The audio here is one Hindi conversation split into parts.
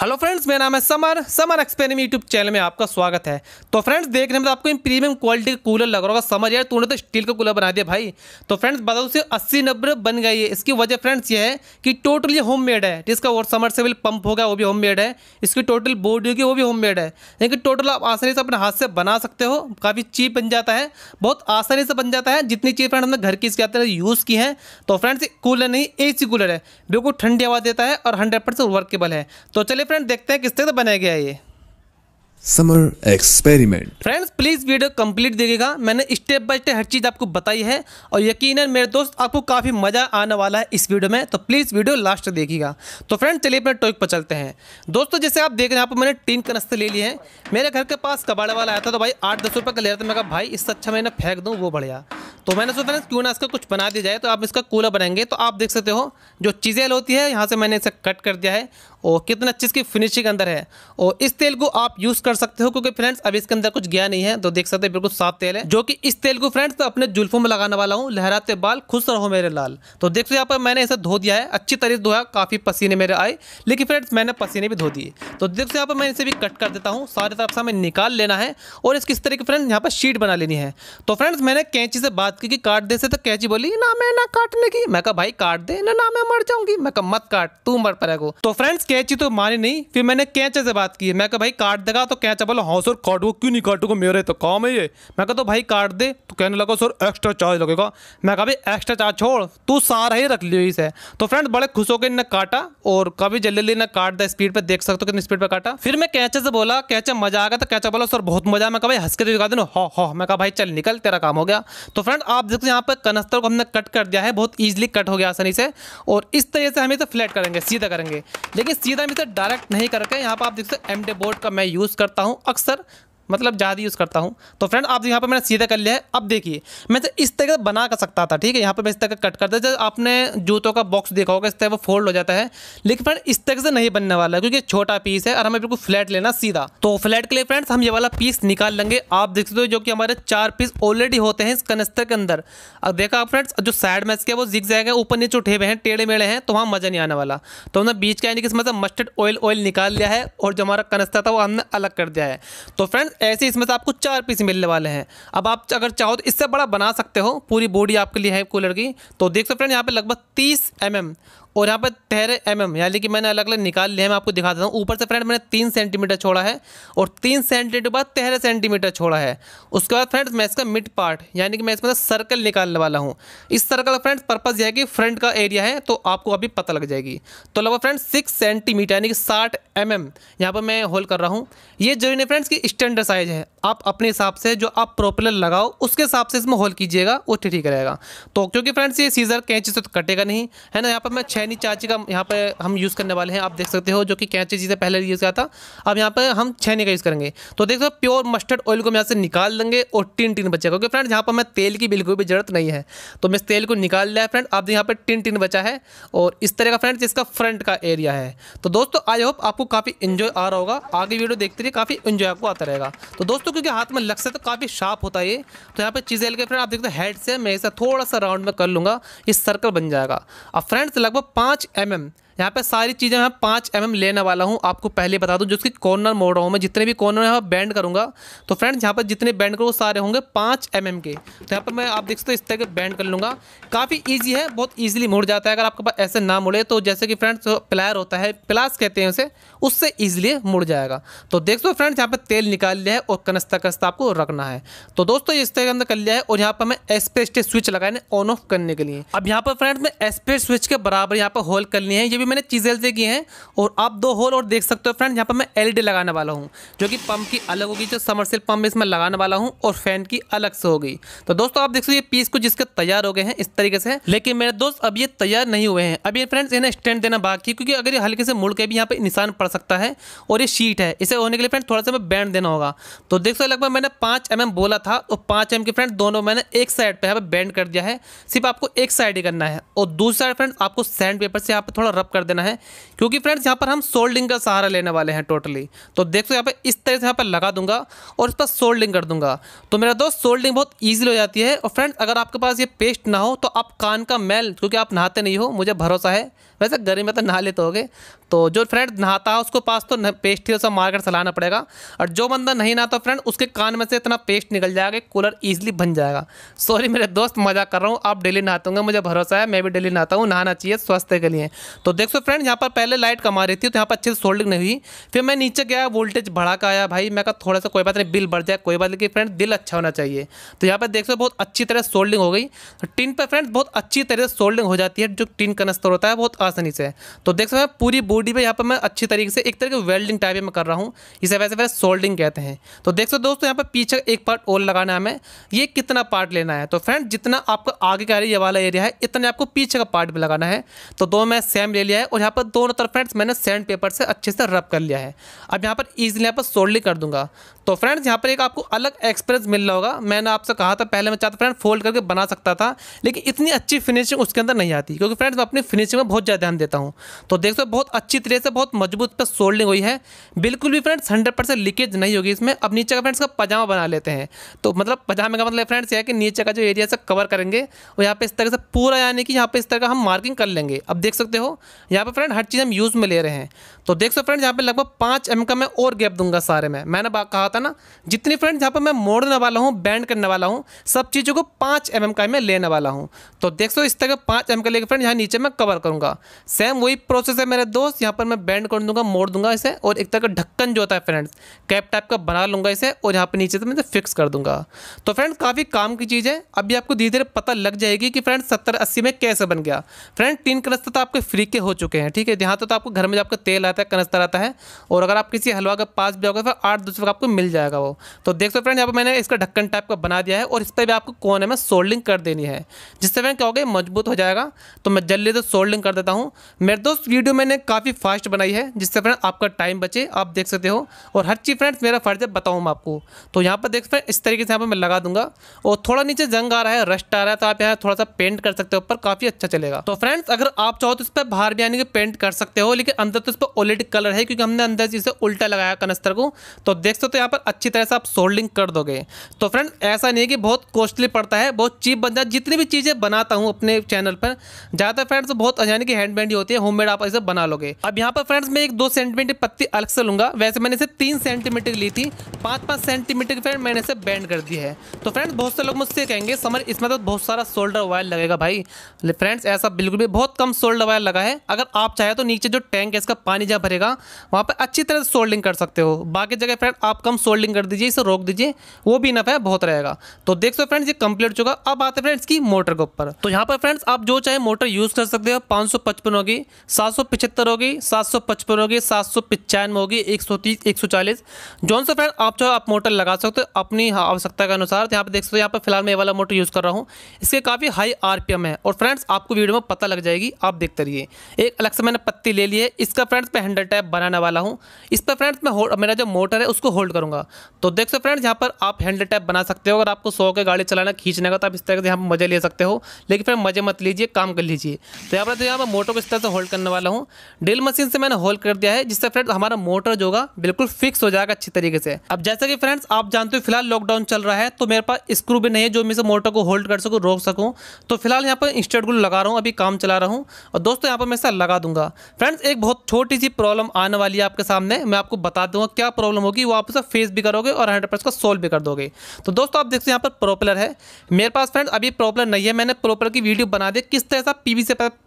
हेलो फ्रेंड्स मेरा नाम है summer summer experiment YouTube channel में आपका स्वागत है तो फ्रेंड्स देखने में तो आपको इन प्रीमियम क्वालिटी का कूलर लग रहा होगा समझ यार तूने तो स्टील का कूलर बना दिया भाई तो फ्रेंड्स बताओ से अस्सी नब्बे बन गई है इसकी वजह फ्रेंड्स ये है कि टोटल ये होम मेड है जिसका और समर सेविल पंप होगा वो भी होम मेड है इसकी टोटल बोर्ड होगी वो भी होम मेड है लेकिन टोटल आप आसानी से अपने हाथ से बना सकते हो काफ़ी चीप बन जाता है बहुत आसानी से बन जाता है जितनी चीज़ फ्रेंड हमने घर की इसके अंदर यूज़ की है तो फ्रेंड्स कूलर नहीं ए कूलर है बिल्कुल ठंडी हवा देता है और हंड्रेड वर्केबल है तो चलिए फ्रेंड देखते हैं किस तरह तो बनाया गया ये summer experiment friends please video complete देखिएगा मैंने स्टेप बाय स्टेप हर चीज आपको बताई है और यकीनन मेरे दोस्त आपको काफी मजा आने वाला है इस वीडियो में तो प्लीज वीडियो लास्ट देखिएगा तो फ्रेंड्स चलिए अपने टॉपिक पर चलते हैं दोस्तों जैसे आप देख रहे हैं आप पर मैंने तीन कनस्ते ले लिए हैं मेरे घर के पास कबाड़े वाला आया था तो भाई आठ दस रुपये का ले रहा था मैं कहा भाई इससे अच्छा मैंने फेंक दूँ वो बढ़िया तो मैंने सोचा फ्रेंड्स क्यों ना इसका कुछ बना दिया जाए तो आप इसका कूलर बनाएंगे तो आप देख सकते हो जो चीज़ें होती है यहाँ से मैंने इसे कट कर दिया है और कितने अच्छी इसकी फिनिशिंग अंदर है और इस तेल को आप यूज़ कर सकते हो क्योंकि फ्रेंड्स अभी इसके अंदर कुछ गया नहीं है तो देख सकते हैं बिल्कुल साफ तेल है जो कि इस तेल को फ्रेंड्स अपने जुल्फों में लगाने वाला हूँ लहराते बाल खुश रहो मेरे लाल तो देख सकते यहाँ पर मैंने इसे धो दिया है अच्छी तरह धोया काफ़ी पसीने मेरे आए लेकिन फ्रेंड्स मैंने पसीने भी धो दिए तो देख सकते यहाँ पर मैं इसे भी कट कर देता हूँ सारे तरफ से हमें निकाल लेना है और इस किस तरीके फ्रेंड्स यहाँ पर शीट बना लेनी है तो फ्रेंड्स मैंने कैंची से बात की काट दे से तो कैंची बोली ना मैं ना काटने की मैं कहा भाई काट दे ना मैं मर जाऊंगी मैं कहा मत काट तू मर पड़ेगा तो फ्रेंड्स कैची तो मानी नहीं फिर मैंने कैचे से बात की मैं कहा भाई काट देगा तो कैचा बोला हाँ सर काटूंगा क्यों नहीं काटूंगा मेरे तो काम है ये मैं कहा तो भाई काट दे तो कहने लगा सर एक्स्ट्रा चार्ज लगेगा मैं कहा भाई एक्स्ट्रा चार्ज छोड़ तू सारा ही रख लियो इसे तो फ्रेंड बड़े खुश होकर इन्हें काटा और कभी जल्दी जल्दी इन्हें काट दिया स्पीड पर देख सकते हो कितनी स्पीड पर काटा फिर मैं कैचे से बोला कैचे मजा आ गया तो कैचा बोला सर बहुत मजा मैं कहा भाई हंस के तो दिखा देना हो हाँ, हो हाँ। मैं कहा भाई चल निकल तेरा काम हो गया तो फ्रेंड आप देखते यहाँ पर कनस्तर को हमने कट कर दिया है बहुत ईजिली कट हो गया आसानी से और इस तरह से हम इसे फ्लैट करेंगे सीधा करेंगे लेकिन सीधा से डायरेक्ट नहीं करके यहाँ पर आप देख सकते एम बोर्ड का मैं यूज़ करता हूँ अक्सर मतलब ज़्यादा यूज़ करता हूँ तो फ्रेंड आप यहाँ पर मैंने सीधा कर लिया है अब देखिए मैं तो इस तरह बना कर सकता था ठीक है यहाँ पर मैं इस तरह कट करता जैसे आपने जूतों का बॉक्स देखा होगा इस तरह वो फोल्ड हो जाता है लेकिन फ्रेंड इस तरह से नहीं बनने वाला है क्योंकि छोटा पीस है और हमें बिल्कुल फ्लैट लेना सीधा तो फ्लैट के लिए फ्रेंड्स हम ये वाला पीस निकाल लेंगे आप देख सकते हो जो कि हमारे चार पीस ऑलरेडी होते हैं इस कनस्तर के अंदर अब देखा आप फ्रेंड्स जो साइड में इसके वो जिग जाएगा ऊपर नीचे उठे हुए हैं टेढ़े मेढ़े हैं तो वहाँ मज़ा नहीं आने वाला तो हमने बीच का यानी कि इसमें से मस्टर्ड ऑयल ऑयल निकाल लिया है और जो हमारा कनस्तर था वो हमने अलग कर दिया है तो फ्रेंड्स ऐसे इसमें से आपको चार पीस मिलने वाले हैं अब आप अगर चाहो तो इससे बड़ा बना सकते हो पूरी बॉडी आपके लिए है कूलर की तो देख सकते फ्रेंड यहाँ पे लगभग तीस एम और यहाँ पर तेरह एम एम यानी कि मैंने अलग अलग निकाल लिया है मैं आपको दिखा देता हूँ ऊपर से फ्रेंड मैंने तीन सेंटीमीटर छोड़ा है और तीन सेंटीमीटर बाद तेरह सेंटीमीटर छोड़ा है उसके बाद फ्रेंड्स मैं इसका मिड पार्ट यानी कि मैं इसमें सर्कल निकालने वाला हूँ इस सर्कल का फ्रेंड्स पर्पज़ यह है कि फ्रंट का एरिया है तो आपको अभी पता लग जाएगी तो लगभग फ्रेंड्स सिक्स सेंटीमीटर यानी कि साठ एम एम यहाँ पर मैं होल कर रहा हूँ ये जो है फ्रेंड्स की स्टैंडर्ड साइज़ है आप अपने हिसाब से जो आप प्रोपेलर लगाओ उसके हिसाब से इसमें होल कीजिएगा वो ठीक रहेगा तो क्योंकि फ्रेंड्स ये सीज़र कैंची से तो कटेगा नहीं है ना यहाँ पर मैं छैनी चाची का यहाँ पर हम यूज़ करने वाले हैं आप देख सकते हो जो कि कैंची चीजें पहले यूज़ किया था अब यहाँ पर हम छैनी का यूज़ करेंगे तो देख सकते प्योर मस्टर्ड ऑयल को हम यहाँ से निकाल लेंगे और टिन टिन बचेगा क्योंकि फ्रेंड्स यहाँ पर मैं तेल की बिल्कुल भी जरूरत नहीं है तो मैं इस तेल को निकाल लिया फ्रेंड आप यहाँ पर टिन टिन बचा है और इस तरह का फ्रेंड्स इसका फ्रंट का एरिया है तो दोस्तों आई होप आपको काफ़ी इन्जॉय आ रहा होगा आगे वीडियो देखते रहिए काफ़ी इन्जॉय आपको आता रहेगा तो दोस्तों क्योंकि हाथ में लग से तो काफ़ी शार्प होता है ये तो यहाँ पे चीज़ें हल्के फ्रेंड आप देखते हैं हेड से मैं ऐसा थोड़ा सा राउंड में कर लूँगा ये सर्कल बन जाएगा अब फ्रेंड्स लगभग पाँच एम mm यहाँ पे सारी चीज़ें मैं पाँच एम लेने वाला हूँ आपको पहले बता दूँ जो कॉर्नर मोड़ रहा हूँ मैं जितने भी कॉर्नर वहाँ बैंड करूँगा तो फ्रेंड्स यहाँ पर जितने बैंड करूँ सारे होंगे पाँच एम के तो यहाँ पर मैं आप देख सकते इस तरह के बैंड कर लूँगा काफ़ी ईजी है बहुत ईजिली मुड़ जाता है अगर आपके पास ऐसे ना मुड़े तो जैसे कि फ्रेंड्स प्लायर होता है प्लास कहते हैं उसे उससे ईजिली मुड़ जाएगा तो देख सो फ्रेंड्स यहाँ पर तेल निकाल लिया है और कनस्ता कनस्ता आपको रखना है तो दोस्तों इस तरह के अंदर कर लिया है और यहाँ पर मैं एसपेस्ट स्विच लगाने ऑन ऑफ करने के लिए अब यहाँ पर फ्रेंड्स मैं एसपेस्ट स्विच के बराबर यहाँ पर होल लिया है ये भी भी मैंने चीजेल से किए हैं और आप दो होल और देख सकते हो फ्रेंड यहाँ पर मैं एलईडी लगाने वाला हूँ जो कि पंप की अलग होगी जो समरसेल पंप इसमें लगाने वाला हूँ और फैन की अलग से होगी तो दोस्तों आप देख सकते हो ये पीस कुछ इसके तैयार हो गए हैं इस तरीके से लेकिन मेरे दोस्त अब ये तैयार नहीं हुए हैं अभी फ्रेंड्स इन्हें स्टैंड देना बाकी क्योंकि अगर ये हल्के से मुड़ के भी यहाँ पर निशान पड़ सकता है और ये शीट है इसे होने के लिए फ्रेंड थोड़ा सा मैं बैंड देना होगा तो देख सकते लगभग मैंने पाँच एम mm बोला था और पाँच एम mm के फ्रेंड दोनों मैंने एक साइड पर यहाँ पर बैंड कर दिया है सिर्फ आपको एक साइड ही करना है और दूसरी साइड फ्रेंड आपको सैंड पेपर से यहाँ पर थोड़ा रब कर देना है क्योंकि फ्रेंड्स यहाँ पर हम सोल्डिंग का सहारा लेने वाले हैं टोटली तो देख सो यहाँ पर इस तरह से यहाँ पर लगा दूंगा और इस पर सोल्डिंग कर दूंगा तो मेरा दोस्त सोल्डिंग बहुत ईजिली हो जाती है और फ्रेंड्स अगर आपके पास ये पेस्ट ना हो तो आप कान का मैल क्योंकि आप नहाते नहीं हो मुझे भरोसा है वैसे गर्मी में तो नहा लेते होगे तो जो फ्रेंड नहाता है उसको पास तो पेस्ट ही सब मारकर सलाना पड़ेगा और जो बंदा नहीं नहाता फ्रेंड उसके कान में से इतना पेस्ट निकल जाएगा कि कूलर ईजिली बन जाएगा सॉरी मेरे दोस्त मजाक कर रहा हूँ आप डेली नहाते होंगे मुझे भरोसा है मैं भी डेली नहाता हूँ नहाना चाहिए स्वास्थ्य के लिए तो देख सो फ्रेंड यहाँ पर पहले लाइट कमा रही थी तो यहाँ पर अच्छे से सोल्डिंग नहीं हुई फिर मैं नीचे गया वोल्टेज बढ़ा का आया भाई मैं कहा थोड़ा सा कोई बात नहीं बिल बढ़ जाए कोई बात नहीं फ्रेंड दिल अच्छा होना चाहिए तो यहाँ पर देख सो बहुत अच्छी तरह सोल्डिंग हो गई टिन तो पर फ्रेंड बहुत अच्छी तरह से सोल्डिंग हो जाती है जो टिन कनस्तर होता है बहुत आसानी से तो देख सकते हैं पूरी बॉडी पे यहाँ पर मैं अच्छी तरीके से एक तरह की वेल्डिंग टाइप में कर रहा हूँ इसे वैसे वैसे सोल्डिंग कहते हैं तो देख सकते दोस्तों यहाँ पर पीछे एक पार्ट और लगाना है हमें ये कितना पार्ट लेना है तो फ्रेंड जितना आपको आगे का ये वाला एरिया है इतने आपको पीछे का पार्ट भी लगाना है तो दो मैं सेम ले लिया है और यहाँ पर दोनों तरफ फ्रेंड्स मैंने सैंड पेपर से अच्छे से रब कर लिया है अब यहाँ पर ईजिली यहाँ पर सोल्डिंग कर दूंगा तो फ्रेंड्स यहाँ पर एक आपको अलग एक्सपीरियंस मिल रहा होगा मैंने आपसे कहा था पहले मैं चाहता फ्रेंड फोल्ड करके बना सकता था लेकिन इतनी अच्छी फिनिशिंग उसके अंदर नहीं आती क्योंकि फ्रेंड्स मैं अपनी फिनिशिंग में बहुत ज़्यादा ध्यान देता हूँ तो देख सकते बहुत अच्छी तरह से बहुत मजबूत पर सोल्डिंग हुई है बिल्कुल भी फ्रेंड्स हंड्रेड लीकेज नहीं होगी इसमें अब नीचे का फ्रेंड्स का पजामा बना लेते हैं तो मतलब पजामे का मतलब फ्रेंड्स ये है कि नीचे का जो एरिया से कवर करेंगे और यहाँ पर इस तरह से पूरा यानी कि यहाँ पर इस तरह का हम मार्किंग कर लेंगे अब देख सकते हो यहाँ पर फ्रेंड हर चीज़ हम यूज़ में ले रहे हैं तो देख सकते फ्रेंड्स यहाँ पर लगभग पाँच एम का मैं और गैप दूंगा सारे में मैंने कहा था था ना जितनी फ्रेंड्स यहाँ पर मैं मोड़ने वाला हूँ बैंड करने वाला हूँ सब चीज़ों को पाँच एम का मैं लेने वाला हूँ तो देख सो इस तरह पाँच एम का लेकर फ्रेंड यहाँ नीचे मैं कवर करूँगा सेम वही प्रोसेस है मेरे दोस्त यहाँ पर मैं बैंड कर दूँगा मोड़ दूँगा इसे और एक तरह का ढक्कन जो होता है फ्रेंड्स कैप टाइप का बना लूँगा इसे और यहाँ पर नीचे से मैं फिक्स कर दूँगा तो फ्रेंड्स काफ़ी काम की चीज़ है अभी आपको धीरे धीरे पता लग जाएगी कि फ्रेंड सत्तर अस्सी में कैसे बन गया फ्रेंड तीन कनस्तर तो आपके फ्री के हो चुके हैं ठीक है यहाँ तो, तो आपको घर में जो आपका तेल आता है कनस्तर आता है और अगर आप किसी हलवा के पास भी होगा तो आठ दूसरे आपको मिल मिल जाएगा वो तो देख सकते फ्रेंड यहाँ पर मैंने इसका ढक्कन टाइप का बना दिया है और इस पर भी आपको कोने में सोल्डिंग कर देनी है जिससे फ्रेंड क्या हो गया मजबूत हो जाएगा तो मैं जल्दी से सोल्डिंग कर देता हूँ मेरे दोस्त वीडियो मैंने काफ़ी फास्ट बनाई है जिससे फ्रेंड आपका टाइम बचे आप देख सकते हो और हर चीज़ फ्रेंड्स मेरा फ़र्ज है बताऊँ मैं आपको तो यहाँ पर देख फ्रेंड इस तरीके से यहाँ पर मैं लगा दूंगा और थोड़ा नीचे जंग आ रहा है रस्ट आ रहा है तो आप यहाँ थोड़ा सा पेंट कर सकते हो ऊपर काफ़ी अच्छा चलेगा तो फ्रेंड्स अगर आप चाहो तो इस पर बाहर भी आने के पेंट कर सकते हो लेकिन अंदर तो इस पर ऑलरेडी कलर है क्योंकि हमने अंदर इसे उल्टा लगाया कनस्तर को तो देख सकते हो तो यहाँ पर अच्छी तरह से आप सोल्डिंग कर दोगे तो फ्रेंड ऐसा नहीं है कि बहुत कॉस्टली पड़ता है बहुत चीप बन जाए जितनी भी चीज़ें बनाता हूँ अपने चैनल पर ज़्यादातर फ्रेंड्स बहुत यानी कि हैंडमेड ही होती है होममेड आप ऐसे बना लोगे अब यहाँ पर फ्रेंड्स मैं एक दो सेंटीमीटर पत्ती अलग से लूँगा वैसे मैंने इसे तीन सेंटीमीटर ली थी पाँच पाँच सेंटीमीटर फ्रेंड मैंने इसे बैंड कर दी है तो फ्रेंड्स बहुत से लोग मुझसे कहेंगे समर इसमें तो बहुत सारा शोल्डर वायर लगेगा भाई फ्रेंड्स ऐसा बिल्कुल भी बहुत कम शोल्डर वायर लगा है अगर आप चाहे तो नीचे जो टैंक है इसका पानी जहाँ भरेगा वहाँ पर अच्छी तरह से सोल्डिंग कर सकते हो बाकी जगह फ्रेंड आप कम सोल्डिंग कर दीजिए इसे रोक दीजिए वो भी इनफ है बहुत रहेगा तो देख सो फ्रेंड्स ये कंप्लीट हो चुका अब आते फ्रेंड्स की मोटर के ऊपर तो यहाँ पर फ्रेंड्स आप जो चाहे मोटर यूज़ कर सकते हो पाँच सौ पचपन होगी सात सौ पिछहत्तर होगी सात सौ पचपन होगी सात सौ पचानवे होगी एक सौ तीस एक सौ चालीस जोन सा फ्रेंड आप चाहे आप मोटर लगा सकते हो अपनी हाँ, आवश्यकता के अनुसार तो यहाँ पर देख सकते हो यहाँ पर फिलहाल मैं ये वाला मोटर यूज़ कर रहा हूँ इसके काफ़ी हाई आर है और फ्रेंड्स आपको वीडियो में पता लग जाएगी आप देखते रहिए एक अलग से मैंने पत्ती ले ली है इसका फ्रेंड्स मैं हैंडल टैप बनाने वाला हूँ इस पर फ्रेंड्स मैं मेरा जो मोटर है उसको होल्ड करूँगा दूंगा तो देख सकते फ्रेंड्स यहाँ पर आप हैंडल टैप बना सकते हो अगर आपको सौ के गाड़ी चलाना खींचने का तो आप इस तरह से यहाँ पर मज़े ले सकते हो लेकिन फ्रेंड मज़े मत लीजिए काम कर लीजिए तो यहाँ पर तो यहाँ पर मोटर को इस तरह से होल्ड करने वाला हूँ ड्रिल मशीन से मैंने होल्ड कर दिया है जिससे फ्रेंड हमारा मोटर जो होगा बिल्कुल फिक्स हो जाएगा अच्छी तरीके से अब जैसे कि फ्रेंड्स आप जानते हो फिलहाल लॉकडाउन चल रहा है तो मेरे पास स्क्रू भी नहीं है जो मैं मोटर को होल्ड कर सकूँ रोक सकूँ तो फिलहाल यहाँ पर इंस्टेंट ग्लू लगा रहा हूँ अभी काम चला रहा हूँ और दोस्तों यहाँ पर मैं इसका लगा दूंगा फ्रेंड्स एक बहुत छोटी सी प्रॉब्लम आने वाली है आपके सामने मैं आपको बता दूंगा क्या प्रॉब्लम होगी वो आप फेस भी करोगे और हंड्रेड परसेंट का सोल्व भी कर दोगे तो दोस्तों आप देखते हैं यहाँ पर प्रोपलर है मेरे पास फ्रेंड अभी प्रोपलर नहीं है मैंने प्रोपलर की वीडियो बना दी किस तरह से आप पी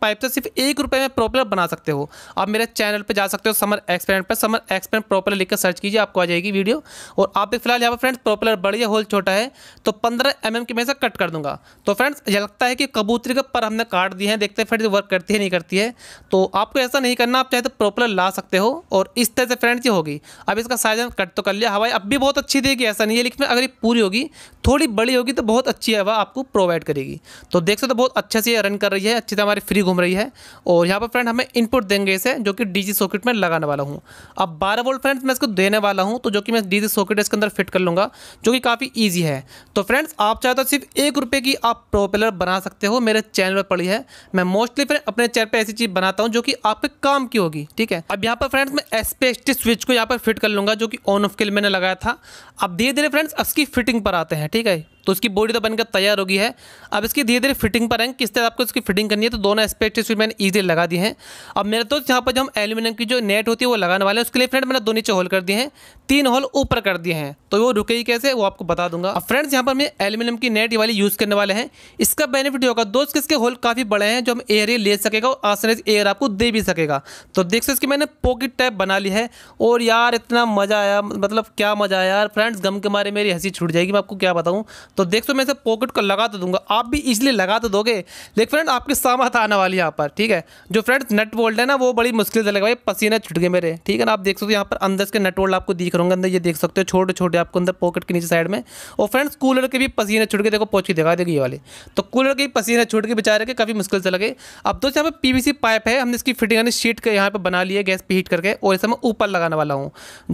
पाइप से सिर्फ एक रुपये में प्रोपलर बना सकते हो आप मेरे चैनल पर जा सकते हो समर एक्सपेरेंट पर समर एक्सपेरेंट प्रोपलर लिखकर सर्च कीजिए आपको आ जाएगी वीडियो और आप भी फिलहाल यहाँ पर फ्रेंड्स प्रोपलर बड़ी है होल छोटा है तो पंद्रह एम एम मैं से कट कर दूंगा तो फ्रेंड्स यह लगता है कि कबूतरी का पर हमने काट दिए हैं देखते हैं फ्रेंड्स वर्क करती है नहीं करती है तो आपको ऐसा नहीं करना आप चाहे तो प्रोपलर ला सकते हो और इस तरह से फ्रेंड्स ये होगी अब इसका साइज कट तो कर लिया हवाएं अब भी बहुत अच्छी देगी ऐसा नहीं है लेकिन अगर ये पूरी होगी थोड़ी बड़ी होगी तो बहुत अच्छी हवा आपको प्रोवाइड करेगी तो देख सकते हो तो बहुत अच्छे से ये रन कर रही है अच्छी से हमारी फ्री घूम रही है और यहाँ पर फ्रेंड हमें इनपुट देंगे इसे जो कि डी सॉकेट में लगाने वाला हूँ अब बारह वोल्ट फ्रेंड्स मैं इसको देने वाला हूँ तो जो कि मैं डी सॉकेट इसके अंदर फिट कर लूँगा जो कि काफ़ी ईजी है तो फ्रेंड्स आप चाहे तो सिर्फ एक की आप प्रोपेलर बना सकते हो मेरे चैनल पर पड़ी है मैं मोस्टली फ्रेंड अपने चैनल पर ऐसी चीज़ बनाता हूँ जो कि आपके काम की होगी ठीक है अब यहाँ पर फ्रेंड्स मैं एस स्विच को यहाँ पर फिट कर लूँगा जो कि ऑन ऑफ के लिए मैंने लगाया था अब धीरे धीरे फ्रेंड्स इसकी फिटिंग पर आते हैं ठीक है तो इसकी बॉडी तो बनकर तैयार होगी है अब इसकी धीरे धीरे फिटिंग पर हैं किस तरह आपको इसकी फिटिंग करनी है तो दोनों एस्पेक्ट इसमें मैंने ईजी लगा दिए हैं अब मेरे दोस्त तो यहाँ पर जो हम एल्यूमिनियम की जो नेट होती है वो लगाने वाले हैं उसके लिए फ्रेंड मैंने दो नीचे होल कर दिए हैं तीन होल ऊपर कर दिए हैं तो वो ही कैसे वो आपको बता दूंगा अब फ्रेंड्स यहाँ पर मैं एल्यूमिनियम की नेट वाली यूज़ करने वाले हैं इसका बेनिफिट होगा दोस्त इसके होल काफ़ी बड़े हैं जो हम एयर ले सकेगा और आसानी से एयर आपको दे भी सकेगा तो देख सकते मैंने पॉकेट टाइप बना ली है और यार इतना मज़ा आया मतलब क्या मज़ा आया यार फ्रेंड्स गम के मारे मेरी हंसी छूट जाएगी मैं आपको क्या बताऊँ तो देख सो तो मैं इसे पॉकेट को लगा तो दूंगा आप भी इजिली लगा तो दोगे लेकिन फ्रेंड आपके सामत आने वाली यहाँ पर ठीक है जो फ्रेंड्स नट वोल्ड है ना वो बड़ी मुश्किल से लगा भाई पसीने छुट गए मेरे ठीक है ना आप देख सकते हो यहाँ पर अंदर से नट वोल्ड आपको दिख रहा अंदर ये देख सकते हो छोटे छोटे आपको अंदर पॉकेट के नीचे साइड में और फ्रेंड्स कूलर के भी पसीने छुट गए देखो पोची दिखा देगी ये वाले तो कूलर के भी पसीने छुट के बेचारे के काफ़ी मुश्किल से लगे अब दोस्त यहाँ पर पी पाइप है हमने इसकी फिटिंग यानी शीट के यहाँ पर बना लिया गैस पर हीट करके और इसे मैं ऊपर लगाने वाला हूँ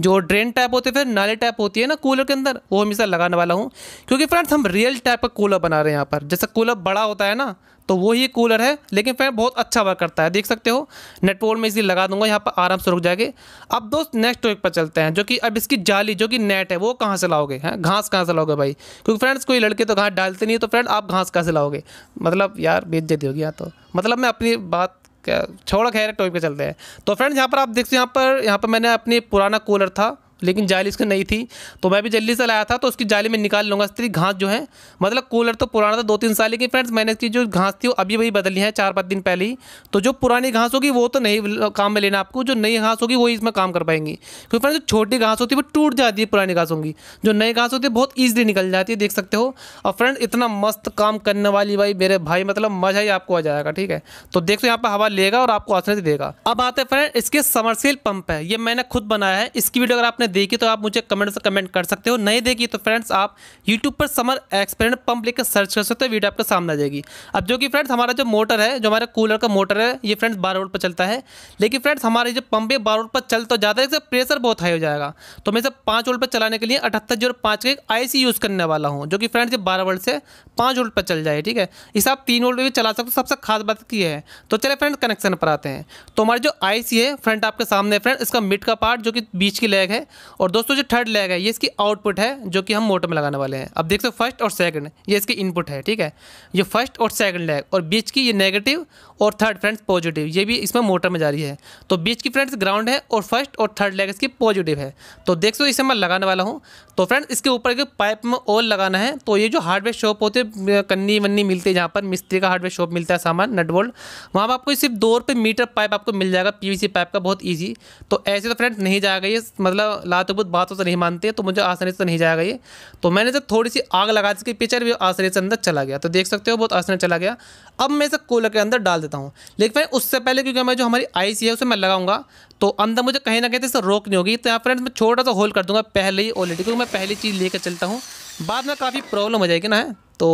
जो ड्रेन टाइप होते हैं फिर नाले टाइप होती है ना कूलर के अंदर वो हमेशा लगाने वाला हूँ क्योंकि फ्रेंड्स हम रियल टाइप का कूलर बना रहे हैं यहाँ पर जैसा कूलर बड़ा होता है ना तो वो ही कूलर है लेकिन फैन बहुत अच्छा वर्क करता है देख सकते हो नेटवर्क में इसे लगा दूंगा यहाँ पर आराम से रुक जाएगी अब दोस्त नेक्स्ट टॉपिक पर चलते हैं जो कि अब इसकी जाली जो कि नेट है वो कहाँ से लाओगे हैं घास कहाँ से लाओगे भाई क्योंकि फ्रेंड्स कोई लड़के तो घास डालते नहीं है तो फ्रेंड आप घास कहाँ से लाओगे मतलब यार देती होगी यहाँ तो मतलब मैं अपनी बात छोड़ खैर टॉपिक पर चलते हैं तो फ्रेंड्स यहाँ पर आप देखते हो यहाँ पर यहाँ पर मैंने अपनी पुराना कूलर था लेकिन जाली इसकी नई थी तो मैं भी जल्दी से लाया था तो उसकी जाली में निकाल लूँगा स्त्री घास जो है मतलब कूलर तो पुराना था दो तीन साल लेकिन फ्रेंड्स मैंने इसकी जो घास थी वो अभी वही बदली है चार पाँच दिन पहले ही तो जो पुरानी घास होगी वो तो नहीं काम में लेना आपको जो नई घास होगी वही इसमें काम कर पाएंगी क्योंकि फ्रेंड्स जो छोटी घास होती है वो टूट जाती है पुरानी घास होंगी जो नई घास होती है बहुत ईजिली निकल जाती है देख सकते हो और फ्रेंड इतना मस्त काम करने वाली भाई मेरे भाई मतलब मज़ा ही आपको आ जाएगा ठीक है तो देख सो यहाँ पर हवा लेगा और आपको आसानी से देगा अब आते हैं फ्रेंड इसके समरसील पंप है ये मैंने खुद बनाया है इसकी वीडियो अगर आपने आपने देखी तो आप मुझे कमेंट से कमेंट कर सकते हो नहीं देखी तो फ्रेंड्स आप यूट्यूब पर समर एक्सपेरेंट पंप लेकर सर्च कर सकते हो वीडियो आपके सामने आ जाएगी अब जो कि फ्रेंड्स हमारा जो मोटर है जो हमारे कूलर का मोटर है ये फ्रेंड्स बारह रोड पर चलता है लेकिन फ्रेंड्स हमारे जो पंप है बारह रोड पर चल तो जाता है इससे प्रेशर बहुत हाई हो जाएगा तो मैं इसे पाँच वोल्ट पर चलाने के लिए अठहत्तर जीरो पाँच का एक आई यूज़ करने वाला हूँ जो कि फ्रेंड्स ये बारह वोल्ट से पाँच वोल्ट पर चल जाए ठीक है इसे आप तीन वोल्ट भी चला सकते हो सबसे खास बात की है तो चले फ्रेंड कनेक्शन पर आते हैं तो हमारे जो आई है फ्रंट आपके सामने फ्रेंड इसका मिड का पार्ट जो कि बीच की लेग है और दोस्तों जो थर्ड लैग है ये इसकी आउटपुट है जो कि हम मोटर में लगाने वाले हैं अब देख सकते फर्स्ट और सेकंड ये इसकी इनपुट है ठीक है ये फर्स्ट और सेकंड लैग और बीच की ये नेगेटिव और थर्ड फ्रेंड्स पॉजिटिव ये भी इसमें मोटर में जा रही है तो बीच की फ्रेंड्स ग्राउंड है और फर्स्ट और थर्ड लैग इसकी पॉजिटिव है तो देख सो इसे मैं लगाने वाला हूँ तो फ्रेंड्स इसके ऊपर के पाइप में ओल लगाना है तो ये जो हार्डवेयर शॉप होते कन्नी वन्नी मिलती है जहाँ पर मिस्त्री का हार्डवेयर शॉप मिलता है सामान नट बोल्ट वहाँ पर आपको सिर्फ दो रुपये मीटर पाइप आपको मिल जाएगा पी पाइप का बहुत ईजी तो ऐसे तो फ्रेंड्स नहीं जाएगा ये मतलब लाते बुद्ध बातों से नहीं मानते तो मुझे आसानी से नहीं जाएगा ये तो मैंने जब थोड़ी सी आग लगा दी पिक्चर भी आसानी से अंदर चला गया तो देख सकते हो बहुत आसानी चला गया अब मैं इसे कूलर के अंदर डाल देता हूँ लेकिन मैं उससे पहले क्योंकि मैं जो हमारी आई है उसे मैं लगाऊंगा तो अंदर मुझे कहीं ना कहीं तो इसे रोक नहीं होगी तो यहाँ फ्रेंड्स मैं छोटा सा होल कर दूंगा पहले ही ऑलरेडी क्योंकि मैं पहली चीज़ लेकर चलता हूँ बाद में काफ़ी प्रॉब्लम हो जाएगी ना है तो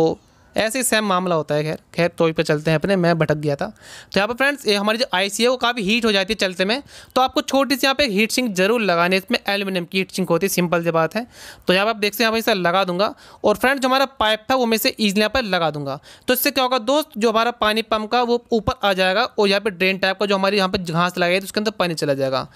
ऐसे ही सेम मामला होता है खैर खैर तो पे चलते हैं अपने मैं भटक गया था तो यहाँ पर फ्रेंड्स ये हमारी जो आई सी है वो काफ़ी हीट हो जाती है चलते में तो आपको छोटी सी यहाँ पे हीट सिंक जरूर लगानी है इसमें एल्यूमिनियम की हीट सिंक होती है सिंपल सी बात है तो यहाँ पर आप देख सकते हैं इसे लगा दूंगा और फ्रेंड्स जो हमारा पाइप था वो मैं इसे ईजिली यहाँ पर लगा दूंगा तो इससे क्या होगा दोस्त जो हमारा पानी पम्प का वो ऊपर आ जाएगा और यहाँ पर ड्रेन टाइप का जो हमारी यहाँ पर घास लगाई थी तो उसके अंदर पानी चला जाएगा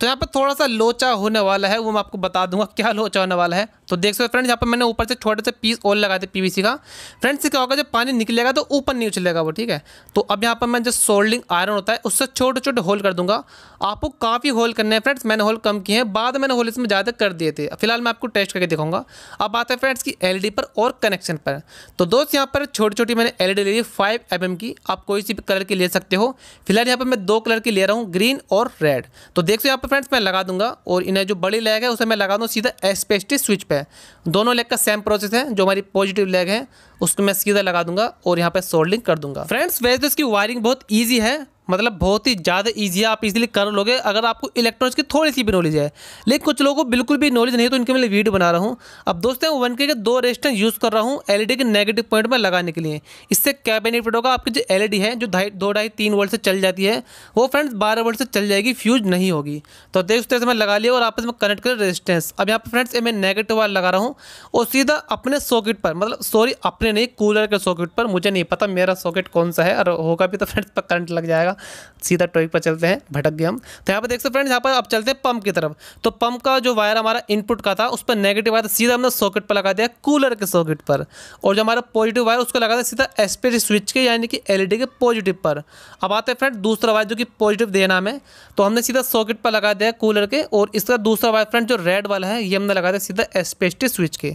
तो यहाँ पर थोड़ा सा लोचा होने वाला है वो मैं आपको बता दूंगा क्या लोचा होने वाला है तो देख सकते फ्रेंड्स यहाँ पर मैंने ऊपर से छोटे से पीस और लगा थे सी का फ्रेंड्स से क्या होगा जब पानी निकलेगा तो ऊपर नहीं उछलेगा वो ठीक है तो अब यहाँ पर मैं जो सोल्डिंग आयरन होता है उससे छोटे छोटे होल कर दूंगा आपको काफ़ी होल करने हैं फ्रेंड्स मैंने होल कम किए हैं बाद में मैंने होल इसमें ज़्यादा कर दिए थे फिलहाल मैं आपको टेस्ट करके दिखाऊंगा अब बात है फ्रेंड्स की एल पर और कनेक्शन पर तो दोस्त यहाँ पर छोटी छोटी मैंने एल ले ली फाइव एम की आप कोई सी कलर की ले सकते हो फिलहाल यहाँ पर मैं दो कलर की ले रहा हूँ ग्रीन और रेड तो देख सो यहाँ पर फ्रेंड्स मैं लगा दूंगा और इन्हें जो बड़ी लैग है उसे मैं लगा दूँ सीधा एसपेस्टी स्विच पर दोनों लेग का सेम प्रोसेस है जो हमारी पॉजिटिव लेग है उसको मैं सीधा लगा दूंगा और यहाँ पे सोल्डिंग कर दूंगा फ्रेंड्स तो की वायरिंग बहुत ईजी है मतलब बहुत ही ज़्यादा ईजी है आप इजीली कर लोगे अगर आपको इलेक्ट्रॉनिक्स की थोड़ी सी भी नॉलेज है लेकिन कुछ लोगों को बिल्कुल भी नॉलेज नहीं है तो इनके मैं वीडियो बना रहा हूँ अब दोस्तों वन के दो रेजिस्टेंस यूज़ कर रहा हूँ एलईडी e के नेगेटिव पॉइंट में लगाने के लिए इससे क्या बेनिफिट होगा आपकी जो एल e है जो ढाई दो ढाई तीन वोल्ट से चल जाती है वो फ्रेंड्स बारह वोल्ट से चल जाएगी फ्यूज नहीं होगी तो देख उस मैं लगा लिया और आपस में कनेक्ट कर रेजिस्टेंस अब यहाँ पर फ्रेंड्स मैं नेगेटिव वाल लगा रहा हूँ और सीधा अपने सॉकेट पर मतलब सॉरी अपने नहीं कूलर के सॉकेट पर मुझे नहीं पता मेरा सॉकेट कौन सा है और होगा भी तो फ्रेंड्स पर करंट लग जाएगा सीधा टॉपिक पर चलते हैं भटक गए हम तो यहाँ पर देख सकते हैं फ्रेंड्स यहाँ पर आप चलते हैं पंप की तरफ तो पंप का जो वायर हमारा इनपुट का था उस पर नेगेटिव आया था सीधा हमने सॉकेट पर लगा दिया कूलर के सॉकेट पर और जो हमारा पॉजिटिव वायर उसको लगा था सीधा एसपीडी स्विच के यानी कि एल e के पॉजिटिव पर अब आते हैं फ्रेंड दूसरा वायर जो कि पॉजिटिव देना हमें तो हमने सीधा सॉकेट पर लगा दिया कूलर के और इसका दूसरा वायर फ्रेंड जो रेड वाला है ये हमने लगा दिया सीधा एसपीएसटी स्विच के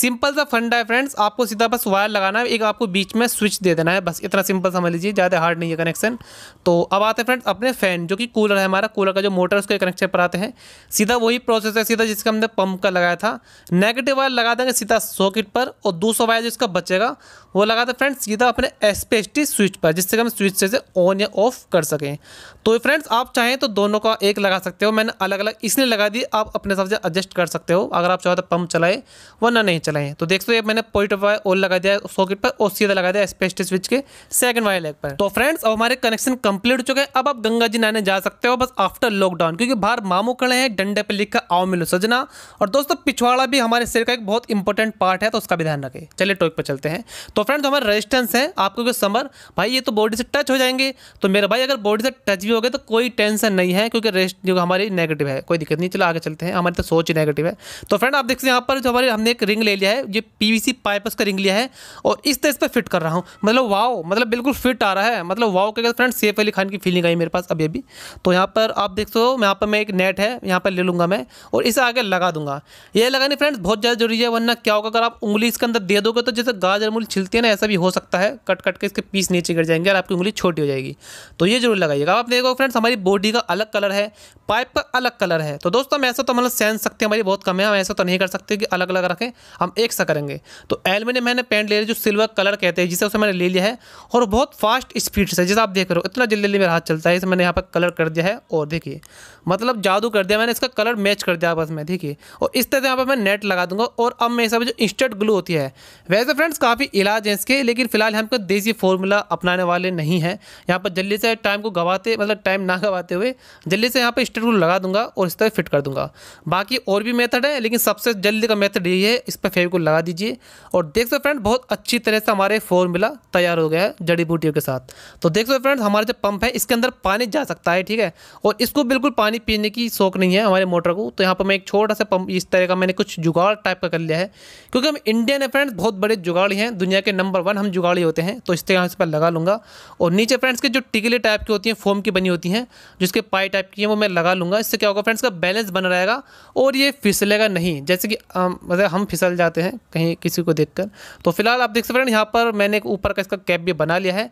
सिंपल सा फंडा है फ्रेंड्स आपको सीधा बस वायर लगाना है एक आपको बीच में स्विच दे देना है बस इतना सिंपल समझ लीजिए ज़्यादा हार्ड नहीं है कनेक्शन तो अब आते हैं फ्रेंड्स अपने फ़ैन जो कि कूलर है हमारा कूलर का जो मोटर उसके कनेक्शन पर आते हैं सीधा वही प्रोसेस है सीधा जिसका हमने पंप का लगाया था नेगेटिव वायर लगा देंगे सीधा सॉकेट पर और दूसरा वायर जो इसका बचेगा वो लगा था फ्रेंड्स सीधा अपने एसपेस्टी स्विच पर जिससे कि हम स्विच से ऑन या ऑफ कर सकें तो फ्रेंड्स आप चाहें तो दोनों का एक लगा सकते हो मैंने अलग अलग इसलिए लगा दी आप अपने हिसाब से एडजस्ट कर सकते हो अगर आप चाहो तो पंप चलाएं वरना नहीं चलाएं तो देख सो ये मैंने पॉइंट वायर और लगा दिया सॉकेट पर और सीधा लगा दिया एसपेस्टी स्विच के सेकंड वायर लेग पर तो फ्रेंड्स अब हमारे कनेक्शन कंप्लीट हो चुके हैं अब आप गंगा जी नहाने जा सकते हो बस आफ्टर लॉकडाउन क्योंकि बाहर मामू कड़े हैं डंडे पर लिखकर आओ मिलो सजना और दोस्तों पिछवाड़ा भी हमारे शरीर का एक बहुत इंपॉर्टेंट पार्ट है तो उसका भी ध्यान रखें चलिए टॉपिक पर चलते हैं तो फ्रेंड्स हमारे रेजिस्टेंस है आपको क्योंकि समर भाई ये तो बॉडी से टच हो जाएंगे तो मेरा भाई अगर बॉडी से टच भी हो गए तो कोई टेंशन नहीं है क्योंकि रेस्ट जो हमारी नेगेटिव है कोई दिक्कत नहीं चलो आगे चलते हैं हमारी तो सोच ही नेगेटिव है तो फ्रेंड आप देख सकते हैं यहाँ पर जो हमारे हमने एक रिंग ले लिया है ये पी पाइप का रिंग लिया है और इस तरह इस पर फिट कर रहा हूँ मतलब वाओ मतलब बिल्कुल फिट आ रहा है मतलब वाओ के फ्रेंड सेफ अली खान की फीलिंग आई मेरे पास अभी अभी तो यहाँ पर आप देख सो यहाँ पर मैं एक नेट है यहाँ पर ले लूँगा मैं और इसे आगे लगा दूंगा ये लगानी फ्रेंड्स बहुत ज़्यादा जरूरी है वरना क्या होगा अगर आप उंगली इसके अंदर दे दोगे तो जैसे गाजर मूल छिलती सकती है ना ऐसा भी हो सकता है कट कट के इसके पीस नीचे गिर जाएंगे और आपकी उंगली छोटी हो जाएगी तो ये जरूर लगाइएगा आप देखो फ्रेंड्स हमारी बॉडी का अलग कलर है पाइप का अलग कलर है तो दोस्तों हम ऐसा तो मतलब सेंस सकते हैं हमारी बहुत कम है हम ऐसा तो नहीं कर सकते कि अलग अलग रखें हम एक सा करेंगे तो एलमिनियम मैंने पेंट ले लिया जो सिल्वर कलर कहते हैं जिसे उसे मैंने ले लिया है और बहुत फास्ट स्पीड से जैसे आप देख रहे हो इतना जल्दी जल्दी मेरा हाथ चलता है इसे मैंने यहाँ पर कलर कर दिया है और देखिए मतलब जादू कर दिया मैंने इसका कलर मैच कर दिया आपस में देखिए और इस तरह से यहाँ पर मैं नेट लगा दूंगा और अब मैं इसमें जो इंस्टेंट ग्लू होती है वैसे फ्रेंड्स काफ़ी इलाज इलाज हैं इसके लेकिन फिलहाल हम को देसी फॉर्मूला अपनाने वाले नहीं हैं यहाँ पर जल्दी से टाइम को गवाते मतलब टाइम ना गवाते हुए जल्दी से यहाँ पर स्टेट रूल लगा दूंगा और इस तरह फिट कर दूंगा बाकी और भी मेथड है लेकिन सबसे जल्दी का मेथड यही है इस पर फेविकोल लगा दीजिए और देख सो फ्रेंड बहुत अच्छी तरह से हमारे फॉर्मूला तैयार हो गया है जड़ी बूटियों के साथ तो देख सो फ्रेंड हमारा जो पंप है इसके अंदर पानी जा सकता है ठीक है और इसको बिल्कुल पानी पीने की शौक नहीं है हमारे मोटर को तो यहाँ पर मैं एक छोटा सा पंप इस तरह का मैंने कुछ जुगाड़ टाइप का कर लिया है क्योंकि हम इंडियन है फ्रेंड्स बहुत बड़े जुगाड़ हैं दुनिया के नंबर वन हम जुगाड़ी होते हैं तो इस तरह से पर लगा लूँगा और नीचे फ्रेंड्स के जो टिकले टाइप की होती हैं फोम की बनी होती हैं जिसके पाई टाइप की हैं वो मैं लगा लूँगा इससे क्या होगा फ्रेंड्स का बैलेंस बना रहेगा और ये फिसलेगा नहीं जैसे कि मतलब हम फिसल जाते हैं कहीं किसी को देख तो फिलहाल आप देख सकते फ्रेंड यहाँ पर मैंने ऊपर का इसका कैप भी बना लिया है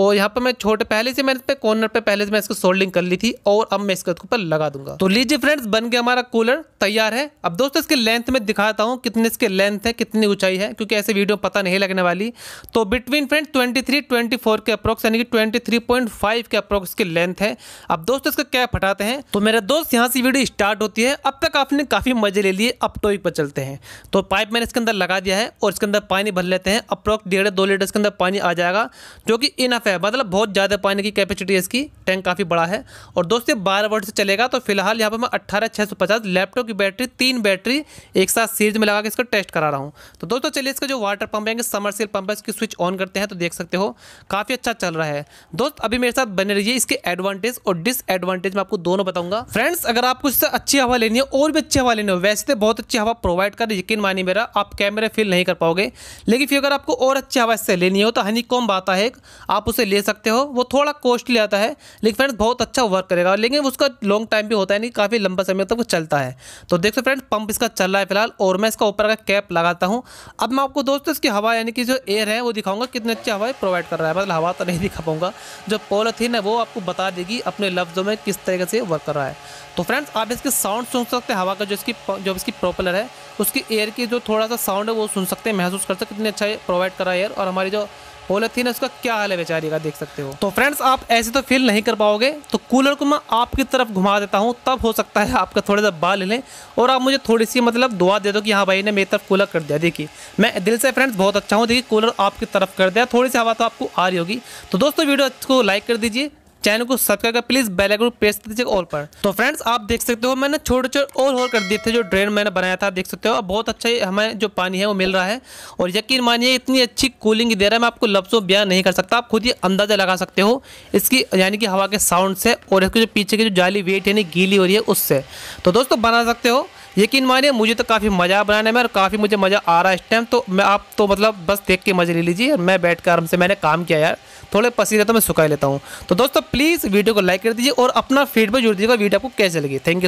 और यहाँ पर मैं छोटे पहले से मैंने इस पर कॉर्नर पर पहले से मैं इसको सोल्डिंग कर ली थी और अब मैं इसके ऊपर लगा दूंगा तो लीजिए फ्रेंड्स बन गया हमारा कूलर तैयार है अब दोस्तों इसके लेंथ में दिखाता हूँ कितने इसके लेंथ है कितनी ऊंचाई है क्योंकि ऐसे वीडियो पता नहीं लगने वाली वाली तो बिटवीन फ्रेंड 23 24 के अप्रोक्स यानी कि 23.5 के अप्रोक्स की लेंथ है अब दोस्त इसका कैप हटाते हैं तो मेरे दोस्त यहाँ से वीडियो स्टार्ट होती है अब तक आपने काफ़ी मजे ले लिए अब टॉइक पर चलते हैं तो पाइप मैंने इसके अंदर लगा दिया है और इसके अंदर पानी भर लेते हैं अप्रोक्स डेढ़ दो लीटर इसके अंदर पानी आ जाएगा जो कि इनफ है मतलब बहुत ज़्यादा पानी की कैपेसिटी है इसकी टैंक काफ़ी बड़ा है और दोस्त ये बारह वोल्ट से चलेगा तो फिलहाल यहाँ पर मैं अट्ठारह छः सौ पचास लैपटॉप की बैटरी तीन बैटरी एक साथ सीरीज में लगा के इसका टेस्ट करा रहा हूँ तो दोस्तों चलिए इसका जो वाटर पंप है समरसेल पंप की स्विच ऑन करते हैं तो देख सकते हो काफ़ी अच्छा चल रहा है दोस्त अभी मेरे साथ बने रहिए इसके एडवांटेज और डिसएडवांटेज मैं आपको दोनों बताऊंगा फ्रेंड्स अगर आपको इससे अच्छी हवा लेनी है और भी अच्छी हवा लेनी हो वैसे तो बहुत अच्छी हवा प्रोवाइड कर यकीन मानी मेरा आप कैमरे फिल नहीं कर पाओगे लेकिन फिर अगर आपको और अच्छी हवा इससे लेनी हो तो हनी कॉम्ब आता है आप उसे ले सकते हो वो थोड़ा कॉस्टली आता है लेकिन फ्रेंड्स बहुत अच्छा वर्क करेगा लेकिन उसका लॉन्ग टाइम भी होता है नहीं काफ़ी लंबा समय तक वो चलता है तो देखो फ्रेंड्स पंप इसका चल रहा है फिलहाल और मैं इसका ऊपर का कैप लगाता हूँ अब मैं आपको दोस्तों इसकी हवा यानी कि जो एयर है वो दिखाऊंगा कितने अच्छे हवाएं प्रोवाइड कर रहा है मतलब हवा तो नहीं दिखा पाऊंगा जो पोलिथीन है वो आपको बता देगी अपने लफ्ज़ों में किस तरीके से वर्क कर रहा है तो फ्रेंड्स आप इसके साउंड सुन सकते हैं हवा का जो इसकी जो इसकी प्रोपलर है उसकी एयर की जो थोड़ा सा साउंड है वो सुन सकते हैं महसूस कर सकते कितने अच्छा प्रोवाइड कर रहा है एयर और हमारी जो पोलिथीन है उसका क्या हाल है बेचारी का देख सकते हो तो फ्रेंड्स आप ऐसे तो फील नहीं कर पाओगे तो कूलर को मैं आपकी तरफ घुमा देता हूँ तब हो सकता है आपका थोड़ा सा बाल लें और आप मुझे थोड़ी सी मतलब दुआ दे दो कि हाँ भाई ने मेरी तरफ कूलर कर दिया देखिए मैं दिल से फ्रेंड्स बहुत अच्छा हूँ देखिए कूलर आपकी तरफ कर दिया थोड़ी सी हवा तो आपको आ रही होगी तो दोस्तों वीडियो को लाइक कर दीजिए चैनल को सब्सक्राइब कर प्लीज बेल आइकन प्रेस कर दीजिए ऑल पर तो फ्रेंड्स आप देख सकते हो मैंने छोटे छोटे और होल कर दिए थे जो ड्रेन मैंने बनाया था देख सकते हो अब बहुत अच्छा हमें जो पानी है वो मिल रहा है और यकीन मानिए इतनी अच्छी कूलिंग दे रहा है मैं आपको लफ्जों बयान नहीं कर सकता आप खुद ही अंदाजा लगा सकते हो इसकी यानी कि हवा के साउंड से और इसके जो पीछे की जो जाली वेट यानी गीली हो रही है उससे तो दोस्तों बना सकते हो यकीन मानिए मुझे तो काफ़ी मज़ा बनाने में और काफ़ी मुझे मज़ा आ रहा है इस टाइम तो मैं आप तो मतलब बस देख के मज़े ले लीजिए मैं बैठ कर आराम से मैंने काम किया यार थोड़े पसीने तो मैं सुखा लेता हूँ तो दोस्तों प्लीज़ वीडियो को लाइक कर दीजिए और अपना फीडबैक जोड़ दीजिएगा वीडियो आपको कैसे लगी थैंक यू